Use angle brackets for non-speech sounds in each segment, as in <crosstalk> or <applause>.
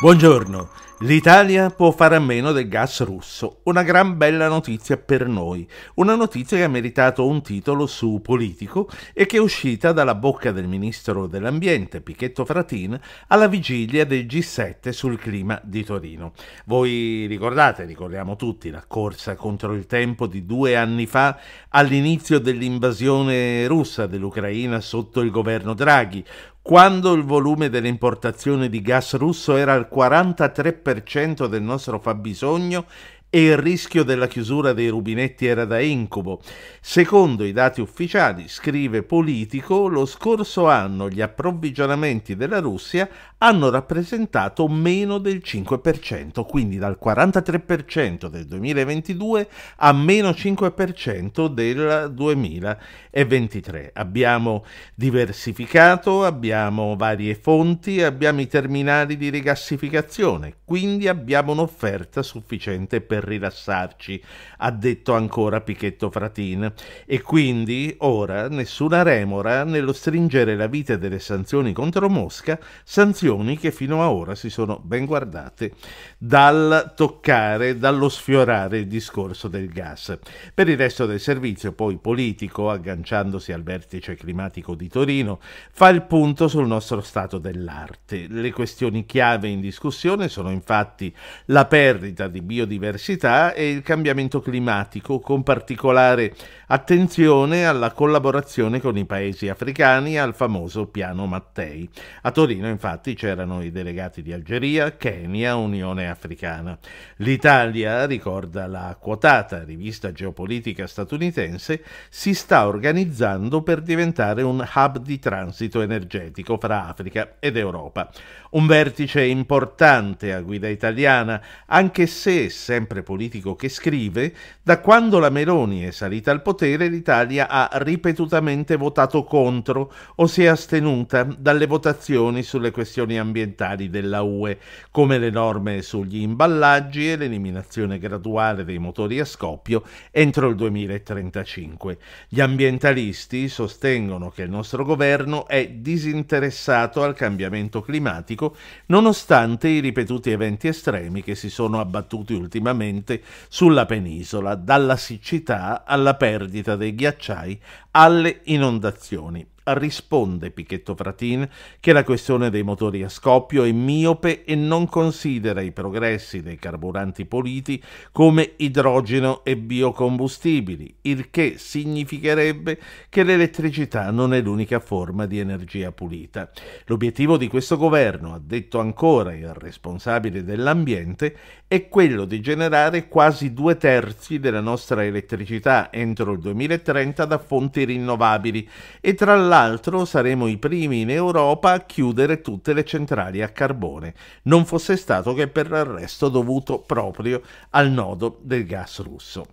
Buongiorno. L'Italia può fare a meno del gas russo, una gran bella notizia per noi, una notizia che ha meritato un titolo su politico e che è uscita dalla bocca del ministro dell'ambiente Pichetto Fratin alla vigilia del G7 sul clima di Torino. Voi ricordate, ricordiamo tutti, la corsa contro il tempo di due anni fa all'inizio dell'invasione russa dell'Ucraina sotto il governo Draghi, quando il volume delle importazioni di gas russo era al 43% del nostro fabbisogno e il rischio della chiusura dei rubinetti era da incubo. Secondo i dati ufficiali, scrive Politico, lo scorso anno gli approvvigionamenti della Russia hanno rappresentato meno del 5%, quindi dal 43% del 2022 a meno 5% del 2023. Abbiamo diversificato, abbiamo varie fonti, abbiamo i terminali di rigassificazione, quindi abbiamo un'offerta sufficiente per per rilassarci, ha detto ancora Pichetto Fratin, e quindi ora nessuna remora nello stringere la vita delle sanzioni contro Mosca, sanzioni che fino a ora si sono ben guardate dal toccare, dallo sfiorare il discorso del gas. Per il resto del servizio, poi politico, agganciandosi al vertice climatico di Torino, fa il punto sul nostro stato dell'arte. Le questioni chiave in discussione sono infatti la perdita di biodiversità biodiversità e il cambiamento climatico, con particolare attenzione alla collaborazione con i paesi africani al famoso piano Mattei. A Torino infatti c'erano i delegati di Algeria, Kenya, Unione Africana. L'Italia, ricorda la quotata rivista geopolitica statunitense, si sta organizzando per diventare un hub di transito energetico fra Africa ed Europa. Un vertice importante a guida italiana, anche se sempre giornale politico che scrive, da quando la Meloni è salita al potere l'Italia ha ripetutamente votato contro o si è astenuta dalle votazioni sulle questioni ambientali della UE, come le norme sugli imballaggi e l'eliminazione graduale dei motori a scoppio entro il 2035. Gli ambientalisti sostengono che il nostro governo è disinteressato al cambiamento climatico nonostante i ripetuti eventi estremi che si sono abbattuti ultimamente direttamente sulla penisola, dalla siccità alla perdita dei ghiacciai alle inondazioni. Risponde Pichetto Fratin che la questione dei motori a scoppio è miope e non considera i progressi dei carburanti puliti come idrogeno e biocombustibili, il che significherebbe che l'elettricità non è l'unica forma di energia pulita. L'obiettivo di questo governo, ha detto ancora il responsabile dell'ambiente, è quello di generare quasi due terzi della nostra elettricità entro il 2030 da fonti rinnovabili e tra l'altro l'altro saremo i primi in Europa a chiudere tutte le centrali a carbone, non fosse stato che per l'arresto dovuto proprio al nodo del gas russo.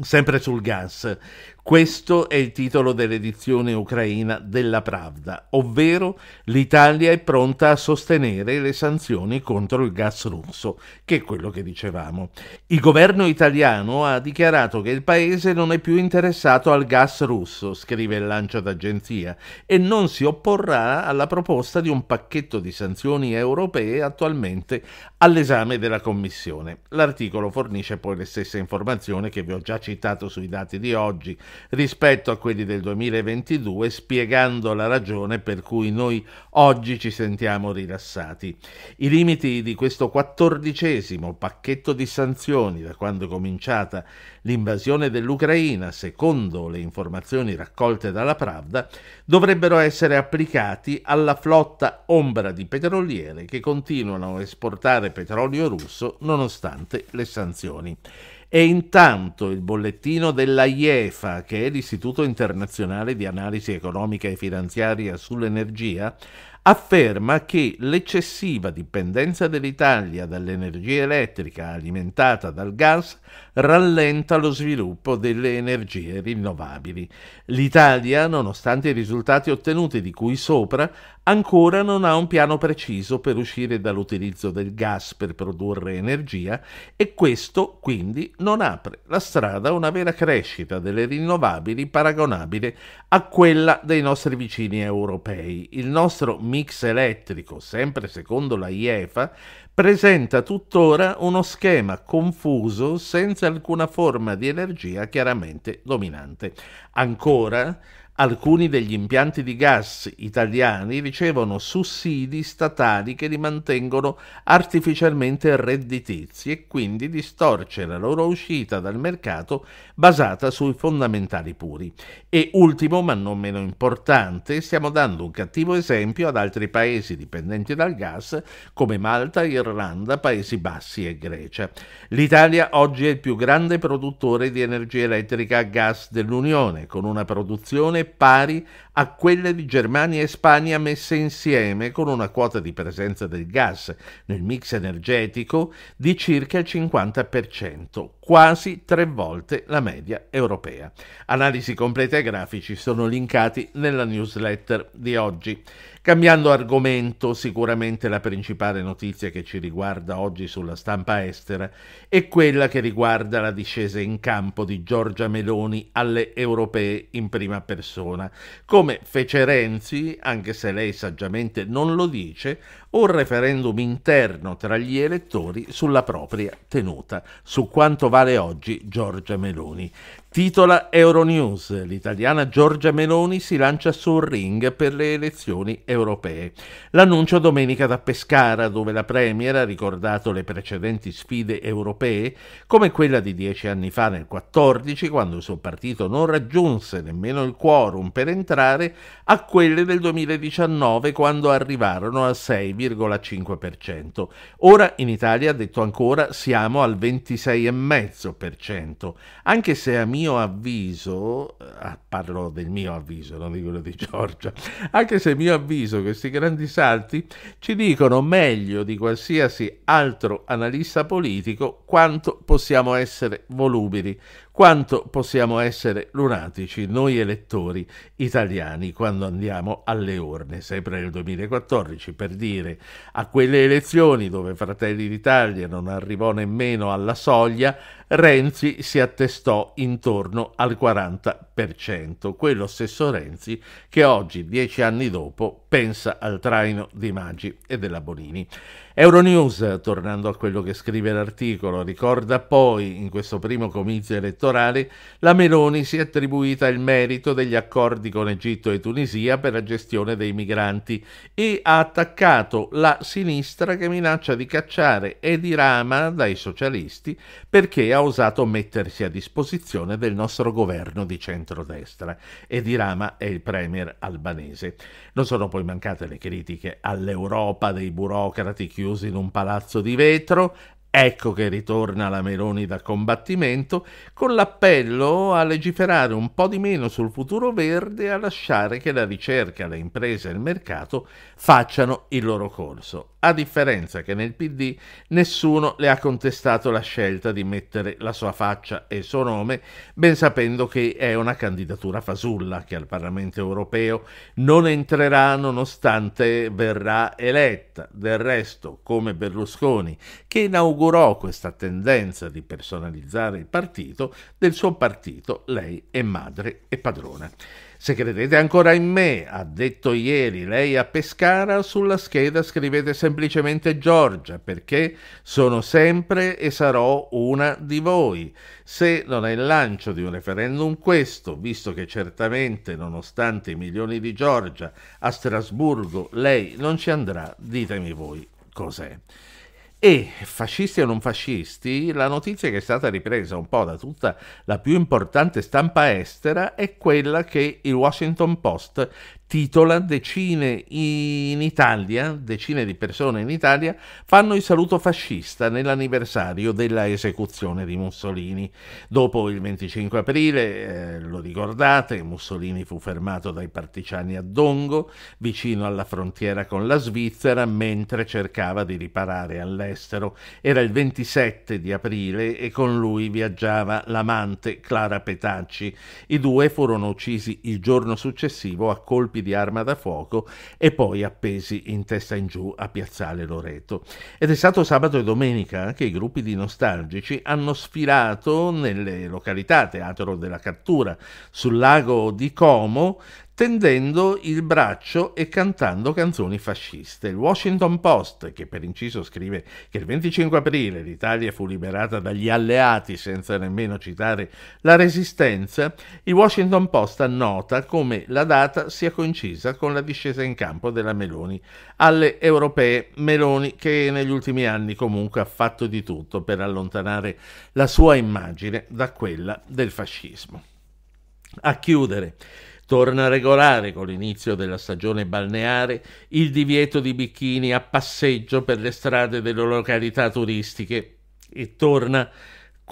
Sempre sul gas, questo è il titolo dell'edizione ucraina della Pravda, ovvero l'Italia è pronta a sostenere le sanzioni contro il gas russo, che è quello che dicevamo. Il governo italiano ha dichiarato che il paese non è più interessato al gas russo, scrive il lancio d'agenzia, e non si opporrà alla proposta di un pacchetto di sanzioni europee attualmente all'esame della Commissione. L'articolo fornisce poi le stesse informazioni che vi ho già citato sui dati di oggi rispetto a quelli del 2022, spiegando la ragione per cui noi oggi ci sentiamo rilassati. I limiti di questo quattordicesimo pacchetto di sanzioni da quando è cominciata l'invasione dell'Ucraina, secondo le informazioni raccolte dalla Pravda, dovrebbero essere applicati alla flotta ombra di petroliere che continuano a esportare petrolio russo nonostante le sanzioni. E intanto il bollettino dell'AIEFA, che è l'Istituto internazionale di analisi economica e finanziaria sull'energia, afferma che l'eccessiva dipendenza dell'Italia dall'energia elettrica alimentata dal gas rallenta lo sviluppo delle energie rinnovabili. L'Italia, nonostante i risultati ottenuti di cui sopra, ancora non ha un piano preciso per uscire dall'utilizzo del gas per produrre energia e questo quindi non apre la strada a una vera crescita delle rinnovabili paragonabile a quella dei nostri vicini europei. Il nostro mix elettrico, sempre secondo la IEFA, presenta tuttora uno schema confuso senza alcuna forma di energia chiaramente dominante. Ancora, Alcuni degli impianti di gas italiani ricevono sussidi statali che li mantengono artificialmente redditizi e quindi distorce la loro uscita dal mercato basata sui fondamentali puri. E ultimo, ma non meno importante, stiamo dando un cattivo esempio ad altri paesi dipendenti dal gas come Malta, Irlanda, Paesi Bassi e Grecia. L'Italia oggi è il più grande produttore di energia elettrica a gas dell'Unione, con una produzione pari a quelle di Germania e Spagna messe insieme con una quota di presenza del gas nel mix energetico di circa il 50%, quasi tre volte la media europea. Analisi complete e grafici sono linkati nella newsletter di oggi. Cambiando argomento, sicuramente la principale notizia che ci riguarda oggi sulla stampa estera è quella che riguarda la discesa in campo di Giorgia Meloni alle europee in prima persona, con come fece Renzi, anche se lei saggiamente non lo dice, un referendum interno tra gli elettori sulla propria tenuta, su quanto vale oggi Giorgia Meloni. Titola Euronews, l'italiana Giorgia Meloni si lancia sul ring per le elezioni europee. L'annuncio domenica da Pescara, dove la Premier ha ricordato le precedenti sfide europee, come quella di dieci anni fa nel 2014, quando il suo partito non raggiunse nemmeno il quorum per entrare, a quelle del 2019, quando arrivarono al 6,5%. Ora in Italia, detto ancora, siamo al 26,5%, anche se a mio mio avviso, eh, ah, parlo del mio avviso, non di quello di Giorgia, <laughs> anche se a mio avviso questi grandi salti ci dicono meglio di qualsiasi altro analista politico quanto possiamo essere volubili, quanto possiamo essere lunatici noi elettori italiani quando andiamo alle urne, sempre nel 2014, per dire a quelle elezioni dove Fratelli d'Italia non arrivò nemmeno alla soglia, Renzi si attestò intorno al 40%, quello stesso Renzi che oggi, dieci anni dopo, pensa al traino di Maggi e della Bonini. Euronews, tornando a quello che scrive l'articolo, ricorda poi, in questo primo comizio elettorale, la Meloni si è attribuita il merito degli accordi con Egitto e Tunisia per la gestione dei migranti e ha attaccato la sinistra che minaccia di cacciare e dirama dai socialisti perché ha osato mettersi a disposizione del nostro governo di centrodestra. E dirama è il premier albanese. Non sono poi mancate le critiche all'Europa dei burocrati chiusi chiusi in un palazzo di vetro, Ecco che ritorna la Meloni da combattimento con l'appello a legiferare un po' di meno sul futuro verde e a lasciare che la ricerca, le imprese e il mercato facciano il loro corso a differenza che nel PD nessuno le ha contestato la scelta di mettere la sua faccia e il suo nome, ben sapendo che è una candidatura fasulla che al Parlamento europeo non entrerà nonostante verrà eletta. Del resto, come Berlusconi, che inaugurò questa tendenza di personalizzare il partito, del suo partito lei è madre e padrona. Se credete ancora in me, ha detto ieri lei a Pescara, sulla scheda scrivete semplicemente Giorgia, perché sono sempre e sarò una di voi. Se non è il lancio di un referendum questo, visto che certamente, nonostante i milioni di Giorgia, a Strasburgo lei non ci andrà, ditemi voi cos'è. E fascisti o non fascisti, la notizia che è stata ripresa un po' da tutta la più importante stampa estera è quella che il Washington Post titola decine in Italia, decine di persone in Italia fanno il saluto fascista nell'anniversario della esecuzione di Mussolini. Dopo il 25 aprile, eh, lo ricordate, Mussolini fu fermato dai partigiani a Dongo, vicino alla frontiera con la Svizzera, mentre cercava di riparare all'estero. Era il 27 di aprile e con lui viaggiava l'amante Clara Petacci. I due furono uccisi il giorno successivo a colpi di arma da fuoco e poi appesi in testa in giù a Piazzale Loreto. Ed è stato sabato e domenica che i gruppi di nostalgici hanno sfilato nelle località Teatro della Cattura, sul lago di Como, tendendo il braccio e cantando canzoni fasciste. Il Washington Post, che per inciso scrive che il 25 aprile l'Italia fu liberata dagli alleati senza nemmeno citare la resistenza, il Washington Post annota come la data sia coincisa con la discesa in campo della Meloni alle europee, Meloni che negli ultimi anni comunque ha fatto di tutto per allontanare la sua immagine da quella del fascismo. A chiudere. Torna regolare con l'inizio della stagione balneare il divieto di bikini a passeggio per le strade delle località turistiche e torna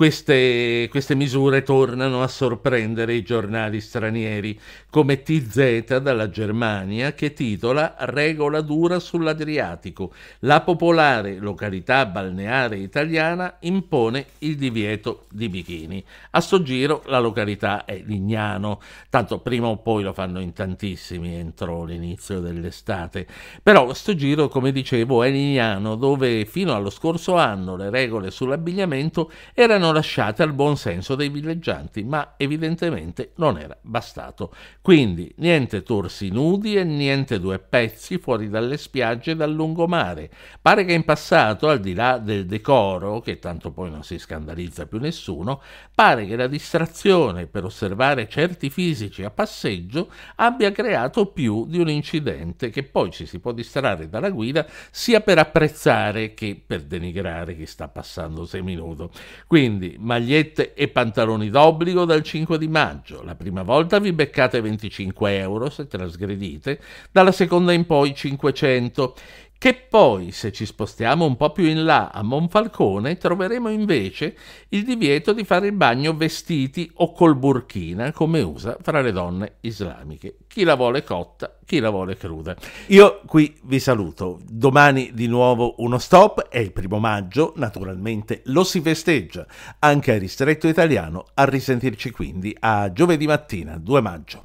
queste, queste, misure tornano a sorprendere i giornali stranieri, come TZ dalla Germania che titola Regola dura sull'Adriatico. La popolare località balneare italiana impone il divieto di bikini. A sto giro la località è Lignano, tanto prima o poi lo fanno in tantissimi entro l'inizio dell'estate. Però sto giro, come dicevo, è Lignano, dove fino allo scorso anno le regole sull'abbigliamento erano erano lasciate al buon senso dei villeggianti, ma evidentemente non era bastato. Quindi niente torsi nudi e niente due pezzi fuori dalle spiagge e dal lungomare. Pare che in passato, al di là del decoro, che tanto poi non si scandalizza più nessuno, pare che la distrazione per osservare certi fisici a passeggio abbia creato più di un incidente che poi ci si può distrarre dalla guida sia per apprezzare che per denigrare chi sta passando seminudo. Quindi quindi magliette e pantaloni d'obbligo dal 5 di maggio. La prima volta vi beccate 25 euro se trasgredite, dalla seconda in poi 500 che poi, se ci spostiamo un po' più in là a Monfalcone, troveremo invece il divieto di fare il bagno vestiti o col burkina, come usa fra le donne islamiche. Chi la vuole cotta, chi la vuole cruda. Io qui vi saluto. Domani di nuovo uno stop, è il primo maggio, naturalmente lo si festeggia anche a Ristretto Italiano. A risentirci quindi a giovedì mattina 2 maggio.